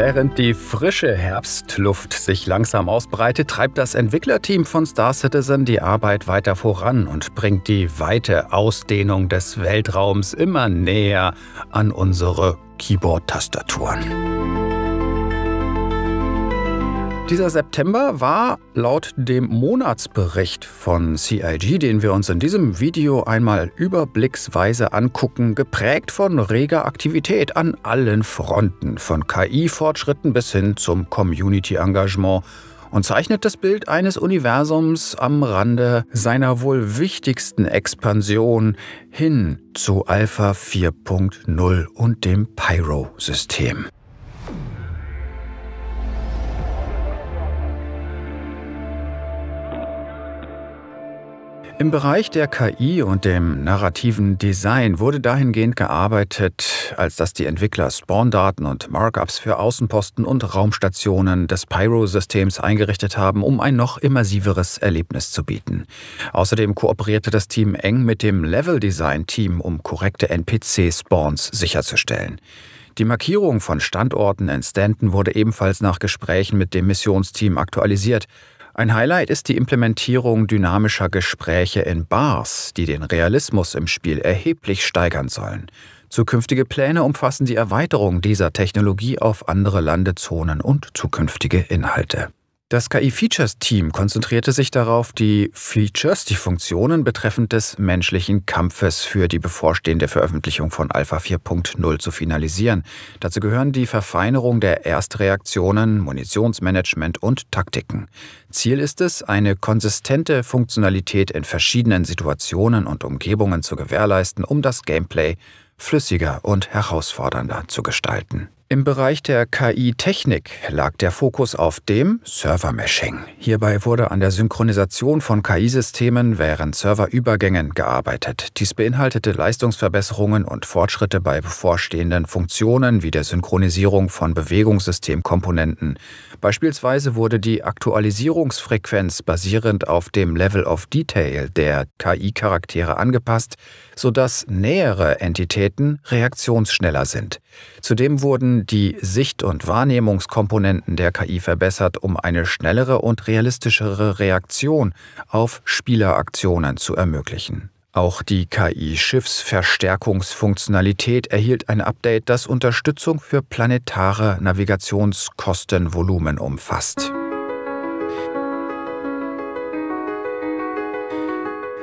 Während die frische Herbstluft sich langsam ausbreitet, treibt das Entwicklerteam von Star Citizen die Arbeit weiter voran und bringt die weite Ausdehnung des Weltraums immer näher an unsere Keyboard-Tastaturen. Dieser September war laut dem Monatsbericht von CIG, den wir uns in diesem Video einmal überblicksweise angucken, geprägt von reger Aktivität an allen Fronten, von KI-Fortschritten bis hin zum Community-Engagement und zeichnet das Bild eines Universums am Rande seiner wohl wichtigsten Expansion hin zu Alpha 4.0 und dem Pyro-System. Im Bereich der KI und dem narrativen Design wurde dahingehend gearbeitet, als dass die Entwickler Spawn-Daten und Markups für Außenposten und Raumstationen des Pyro-Systems eingerichtet haben, um ein noch immersiveres Erlebnis zu bieten. Außerdem kooperierte das Team eng mit dem Level-Design-Team, um korrekte NPC-Spawns sicherzustellen. Die Markierung von Standorten in Stanton wurde ebenfalls nach Gesprächen mit dem Missionsteam aktualisiert ein Highlight ist die Implementierung dynamischer Gespräche in Bars, die den Realismus im Spiel erheblich steigern sollen. Zukünftige Pläne umfassen die Erweiterung dieser Technologie auf andere Landezonen und zukünftige Inhalte. Das KI-Features-Team konzentrierte sich darauf, die Features, die Funktionen betreffend des menschlichen Kampfes für die bevorstehende Veröffentlichung von Alpha 4.0 zu finalisieren. Dazu gehören die Verfeinerung der Erstreaktionen, Munitionsmanagement und Taktiken. Ziel ist es, eine konsistente Funktionalität in verschiedenen Situationen und Umgebungen zu gewährleisten, um das Gameplay flüssiger und herausfordernder zu gestalten. Im Bereich der KI-Technik lag der Fokus auf dem Server-Meshing. Hierbei wurde an der Synchronisation von KI-Systemen während Serverübergängen gearbeitet. Dies beinhaltete Leistungsverbesserungen und Fortschritte bei bevorstehenden Funktionen wie der Synchronisierung von Bewegungssystemkomponenten. Beispielsweise wurde die Aktualisierungsfrequenz basierend auf dem Level of Detail der KI-Charaktere angepasst, sodass nähere Entitäten reaktionsschneller sind. Zudem wurden die Sicht- und Wahrnehmungskomponenten der KI verbessert, um eine schnellere und realistischere Reaktion auf Spieleraktionen zu ermöglichen. Auch die KI-Schiffsverstärkungsfunktionalität erhielt ein Update, das Unterstützung für planetare Navigationskostenvolumen umfasst.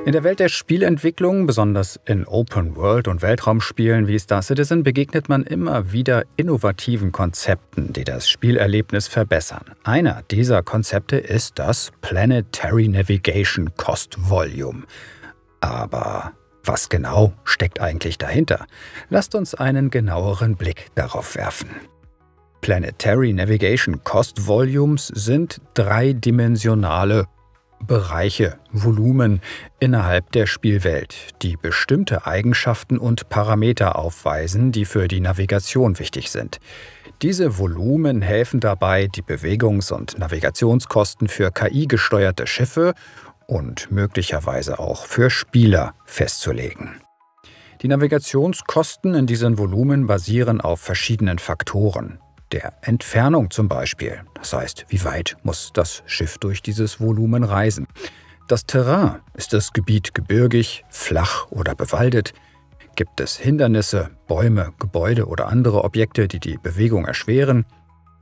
In der Welt der Spielentwicklung, besonders in Open-World- und Weltraumspielen wie Star Citizen, begegnet man immer wieder innovativen Konzepten, die das Spielerlebnis verbessern. Einer dieser Konzepte ist das Planetary Navigation Cost Volume. Aber was genau steckt eigentlich dahinter? Lasst uns einen genaueren Blick darauf werfen. Planetary Navigation Cost Volumes sind dreidimensionale Bereiche, Volumen innerhalb der Spielwelt, die bestimmte Eigenschaften und Parameter aufweisen, die für die Navigation wichtig sind. Diese Volumen helfen dabei, die Bewegungs- und Navigationskosten für KI-gesteuerte Schiffe und möglicherweise auch für Spieler festzulegen. Die Navigationskosten in diesen Volumen basieren auf verschiedenen Faktoren der Entfernung zum Beispiel. Das heißt, wie weit muss das Schiff durch dieses Volumen reisen? Das Terrain, ist das Gebiet gebirgig, flach oder bewaldet? Gibt es Hindernisse, Bäume, Gebäude oder andere Objekte, die die Bewegung erschweren?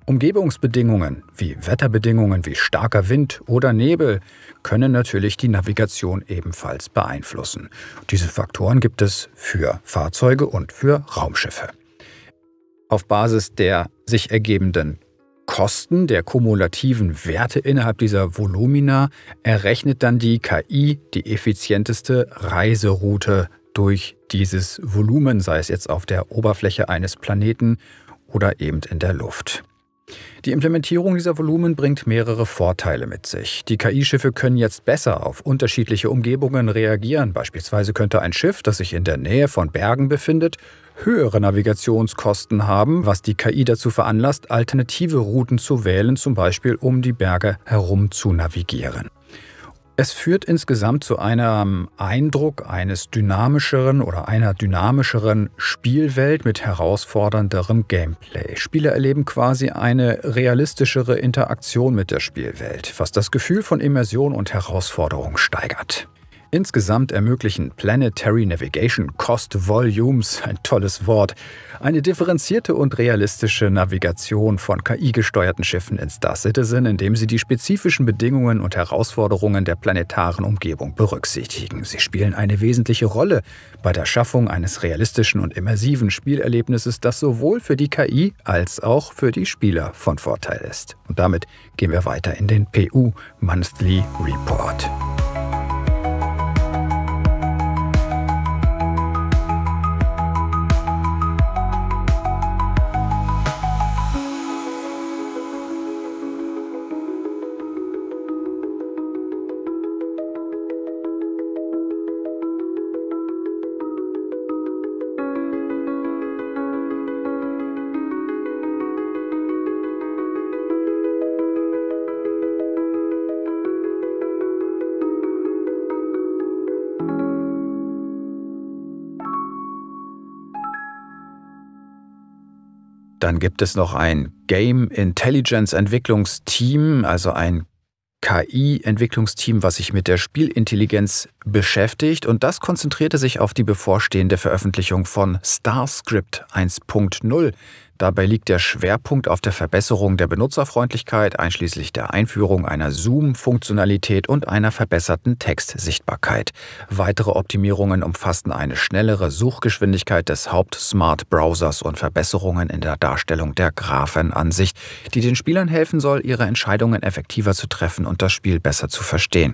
Umgebungsbedingungen wie Wetterbedingungen wie starker Wind oder Nebel können natürlich die Navigation ebenfalls beeinflussen. Diese Faktoren gibt es für Fahrzeuge und für Raumschiffe auf Basis der sich ergebenden Kosten, der kumulativen Werte innerhalb dieser Volumina, errechnet dann die KI die effizienteste Reiseroute durch dieses Volumen, sei es jetzt auf der Oberfläche eines Planeten oder eben in der Luft. Die Implementierung dieser Volumen bringt mehrere Vorteile mit sich. Die KI-Schiffe können jetzt besser auf unterschiedliche Umgebungen reagieren. Beispielsweise könnte ein Schiff, das sich in der Nähe von Bergen befindet, höhere Navigationskosten haben, was die KI dazu veranlasst, alternative Routen zu wählen, zum Beispiel um die Berge herum zu navigieren. Es führt insgesamt zu einem Eindruck eines dynamischeren oder einer dynamischeren Spielwelt mit herausfordernderem Gameplay. Spieler erleben quasi eine realistischere Interaktion mit der Spielwelt, was das Gefühl von Immersion und Herausforderung steigert. Insgesamt ermöglichen Planetary Navigation Cost Volumes, ein tolles Wort, eine differenzierte und realistische Navigation von KI-gesteuerten Schiffen in Star Citizen, indem sie die spezifischen Bedingungen und Herausforderungen der planetaren Umgebung berücksichtigen. Sie spielen eine wesentliche Rolle bei der Schaffung eines realistischen und immersiven Spielerlebnisses, das sowohl für die KI als auch für die Spieler von Vorteil ist. Und damit gehen wir weiter in den PU Monthly Report. Dann gibt es noch ein Game Intelligence Entwicklungsteam, also ein KI-Entwicklungsteam, was sich mit der Spielintelligenz beschäftigt und das konzentrierte sich auf die bevorstehende Veröffentlichung von StarScript 1.0, Dabei liegt der Schwerpunkt auf der Verbesserung der Benutzerfreundlichkeit einschließlich der Einführung einer Zoom-Funktionalität und einer verbesserten Textsichtbarkeit. Weitere Optimierungen umfassten eine schnellere Suchgeschwindigkeit des Haupt-Smart-Browsers und Verbesserungen in der Darstellung der Graphenansicht, die den Spielern helfen soll, ihre Entscheidungen effektiver zu treffen und das Spiel besser zu verstehen.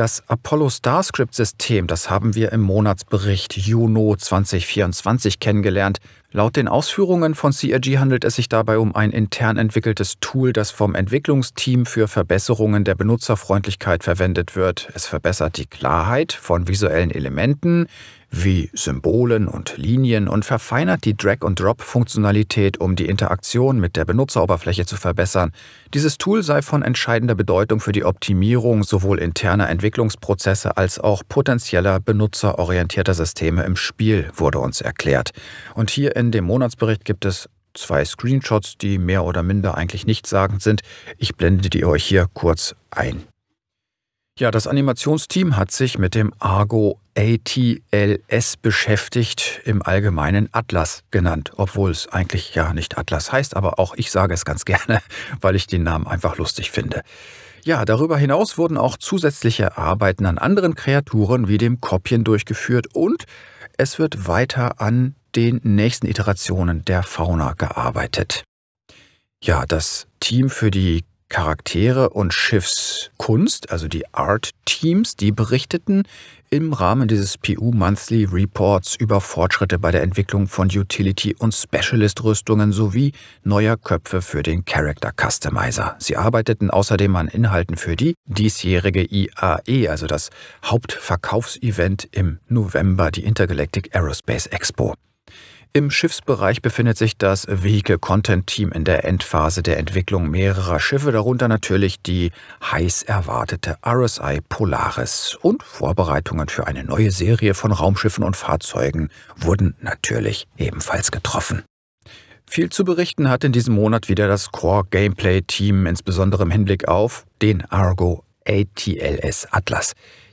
Das Apollo Starscript System, das haben wir im Monatsbericht Juno 2024 kennengelernt. Laut den Ausführungen von CRG handelt es sich dabei um ein intern entwickeltes Tool, das vom Entwicklungsteam für Verbesserungen der Benutzerfreundlichkeit verwendet wird. Es verbessert die Klarheit von visuellen Elementen, wie Symbolen und Linien und verfeinert die Drag-and-Drop-Funktionalität, um die Interaktion mit der Benutzeroberfläche zu verbessern. Dieses Tool sei von entscheidender Bedeutung für die Optimierung sowohl interner Entwicklungsprozesse als auch potenzieller benutzerorientierter Systeme im Spiel, wurde uns erklärt. Und hier in dem Monatsbericht gibt es zwei Screenshots, die mehr oder minder eigentlich nichtssagend sind. Ich blende die euch hier kurz ein. Ja, das Animationsteam hat sich mit dem Argo ATLS beschäftigt, im Allgemeinen Atlas genannt, obwohl es eigentlich ja nicht Atlas heißt, aber auch ich sage es ganz gerne, weil ich den Namen einfach lustig finde. Ja, darüber hinaus wurden auch zusätzliche Arbeiten an anderen Kreaturen wie dem Kopien durchgeführt und es wird weiter an den nächsten Iterationen der Fauna gearbeitet. Ja, das Team für die Charaktere und Schiffskunst, also die Art-Teams, die berichteten im Rahmen dieses PU Monthly Reports über Fortschritte bei der Entwicklung von Utility- und Specialist-Rüstungen sowie neuer Köpfe für den Character Customizer. Sie arbeiteten außerdem an Inhalten für die diesjährige IAE, also das Hauptverkaufsevent im November, die Intergalactic Aerospace Expo. Im Schiffsbereich befindet sich das Vehicle Content Team in der Endphase der Entwicklung mehrerer Schiffe, darunter natürlich die heiß erwartete RSI Polaris. Und Vorbereitungen für eine neue Serie von Raumschiffen und Fahrzeugen wurden natürlich ebenfalls getroffen. Viel zu berichten hat in diesem Monat wieder das Core Gameplay Team, insbesondere im Hinblick auf den Argo ATLS Atlas.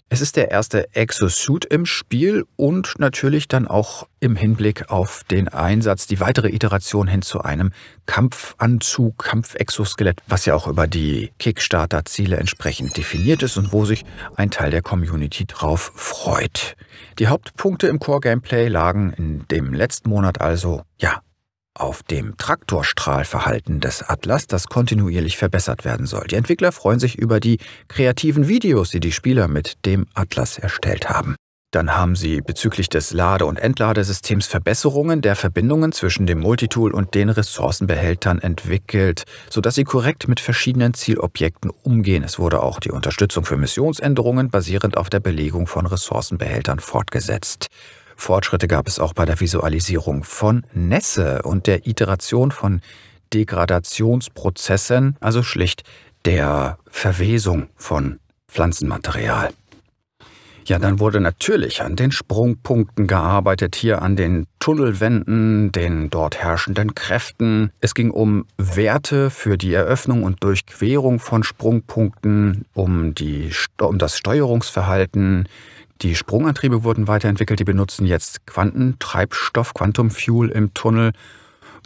Es ist der erste Exosuit im Spiel und natürlich dann auch im Hinblick auf den Einsatz, die weitere Iteration hin zu einem Kampfanzug, Kampfexoskelett, was ja auch über die Kickstarter-Ziele entsprechend definiert ist und wo sich ein Teil der Community drauf freut. Die Hauptpunkte im Core-Gameplay lagen in dem letzten Monat also, ja, auf dem Traktorstrahlverhalten des Atlas, das kontinuierlich verbessert werden soll. Die Entwickler freuen sich über die kreativen Videos, die die Spieler mit dem Atlas erstellt haben. Dann haben sie bezüglich des Lade- und Entladesystems Verbesserungen der Verbindungen zwischen dem Multitool und den Ressourcenbehältern entwickelt, sodass sie korrekt mit verschiedenen Zielobjekten umgehen. Es wurde auch die Unterstützung für Missionsänderungen basierend auf der Belegung von Ressourcenbehältern fortgesetzt. Fortschritte gab es auch bei der Visualisierung von Nässe und der Iteration von Degradationsprozessen, also schlicht der Verwesung von Pflanzenmaterial. Ja, dann wurde natürlich an den Sprungpunkten gearbeitet, hier an den Tunnelwänden, den dort herrschenden Kräften. Es ging um Werte für die Eröffnung und Durchquerung von Sprungpunkten, um, die, um das Steuerungsverhalten, die Sprungantriebe wurden weiterentwickelt, die benutzen jetzt Quantentreibstoff, Quantum Fuel im Tunnel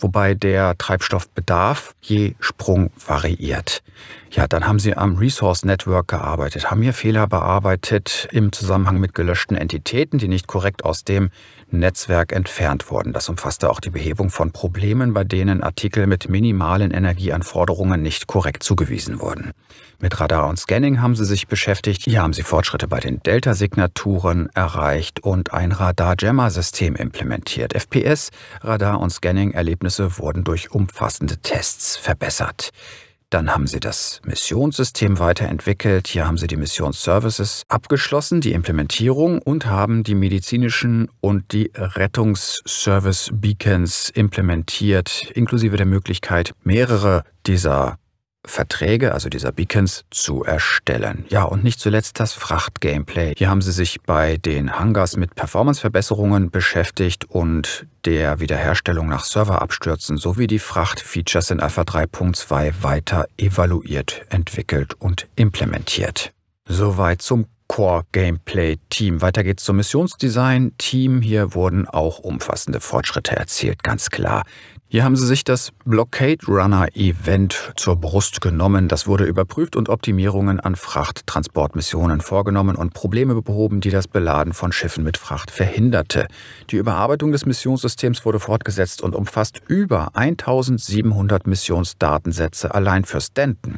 wobei der Treibstoffbedarf je Sprung variiert. Ja, dann haben sie am Resource Network gearbeitet, haben hier Fehler bearbeitet im Zusammenhang mit gelöschten Entitäten, die nicht korrekt aus dem Netzwerk entfernt wurden. Das umfasste auch die Behebung von Problemen, bei denen Artikel mit minimalen Energieanforderungen nicht korrekt zugewiesen wurden. Mit Radar und Scanning haben sie sich beschäftigt. Hier haben sie Fortschritte bei den Delta-Signaturen erreicht und ein Radar-Jammer-System implementiert. FPS, Radar und Scanning-Erlebnisse Ergebnisse wurden durch umfassende Tests verbessert. Dann haben sie das Missionssystem weiterentwickelt. Hier haben sie die Missionsservices abgeschlossen, die Implementierung und haben die medizinischen und die Rettungsservice Beacons implementiert, inklusive der Möglichkeit, mehrere dieser Verträge, also dieser Beacons, zu erstellen. Ja, und nicht zuletzt das Fracht-Gameplay. Hier haben sie sich bei den Hangars mit Performance-Verbesserungen beschäftigt und der Wiederherstellung nach Serverabstürzen sowie die Fracht-Features in Alpha 3.2 weiter evaluiert, entwickelt und implementiert. Soweit zum Core Gameplay Team. Weiter geht's zum Missionsdesign Team. Hier wurden auch umfassende Fortschritte erzielt, ganz klar. Hier haben sie sich das Blockade Runner Event zur Brust genommen. Das wurde überprüft und Optimierungen an Frachttransportmissionen vorgenommen und Probleme behoben, die das Beladen von Schiffen mit Fracht verhinderte. Die Überarbeitung des Missionssystems wurde fortgesetzt und umfasst über 1700 Missionsdatensätze allein für Stanton.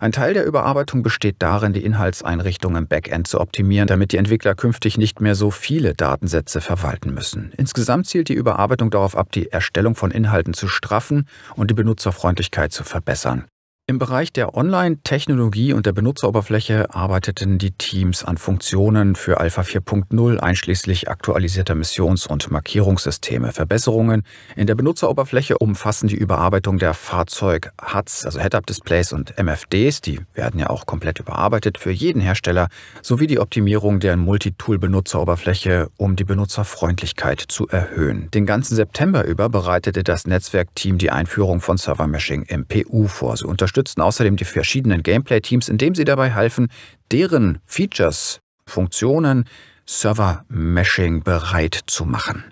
Ein Teil der Überarbeitung besteht darin, die Inhaltseinrichtung im Backend zu optimieren, damit die Entwickler künftig nicht mehr so viele Datensätze verwalten müssen. Insgesamt zielt die Überarbeitung darauf ab, die Erstellung von Inhalten zu straffen und die Benutzerfreundlichkeit zu verbessern. Im Bereich der Online-Technologie und der Benutzeroberfläche arbeiteten die Teams an Funktionen für Alpha 4.0 einschließlich aktualisierter Missions- und Markierungssysteme. Verbesserungen in der Benutzeroberfläche umfassen die Überarbeitung der Fahrzeug-HUDs, also Head-Up-Displays und MFDs, die werden ja auch komplett überarbeitet für jeden Hersteller, sowie die Optimierung der Multitool-Benutzeroberfläche, um die Benutzerfreundlichkeit zu erhöhen. Den ganzen September über bereitete das Netzwerkteam die Einführung von Server-Meshing MPU vor. Sie unterstützten außerdem die verschiedenen Gameplay-Teams, indem sie dabei halfen, deren Features, Funktionen, Server-Meshing bereit zu machen.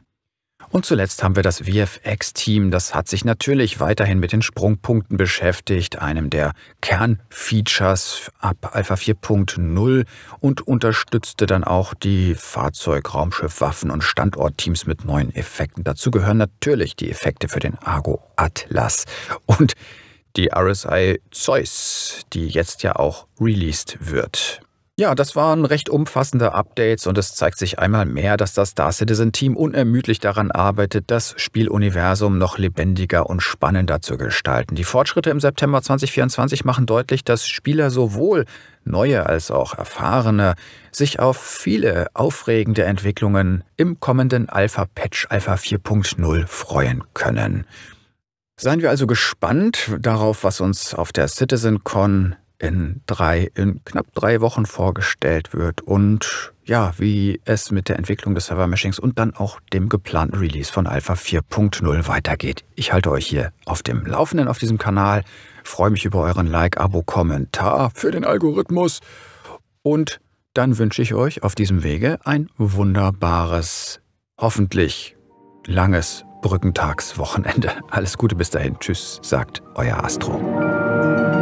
Und zuletzt haben wir das VFX-Team, das hat sich natürlich weiterhin mit den Sprungpunkten beschäftigt, einem der Kernfeatures ab Alpha 4.0 und unterstützte dann auch die Fahrzeug-, Raumschiff-, Waffen- und Standortteams mit neuen Effekten. Dazu gehören natürlich die Effekte für den Argo Atlas und die RSI Zeus, die jetzt ja auch released wird. Ja, das waren recht umfassende Updates und es zeigt sich einmal mehr, dass das Star Citizen Team unermüdlich daran arbeitet, das Spieluniversum noch lebendiger und spannender zu gestalten. Die Fortschritte im September 2024 machen deutlich, dass Spieler sowohl neue als auch erfahrene sich auf viele aufregende Entwicklungen im kommenden Alpha Patch Alpha 4.0 freuen können. Seien wir also gespannt darauf, was uns auf der CitizenCon in drei, in knapp drei Wochen vorgestellt wird und ja, wie es mit der Entwicklung des Server-Meshings und dann auch dem geplanten Release von Alpha 4.0 weitergeht. Ich halte euch hier auf dem Laufenden auf diesem Kanal, freue mich über euren Like, Abo, Kommentar für den Algorithmus und dann wünsche ich euch auf diesem Wege ein wunderbares, hoffentlich langes Brückentagswochenende. Alles Gute bis dahin. Tschüss, sagt euer Astro.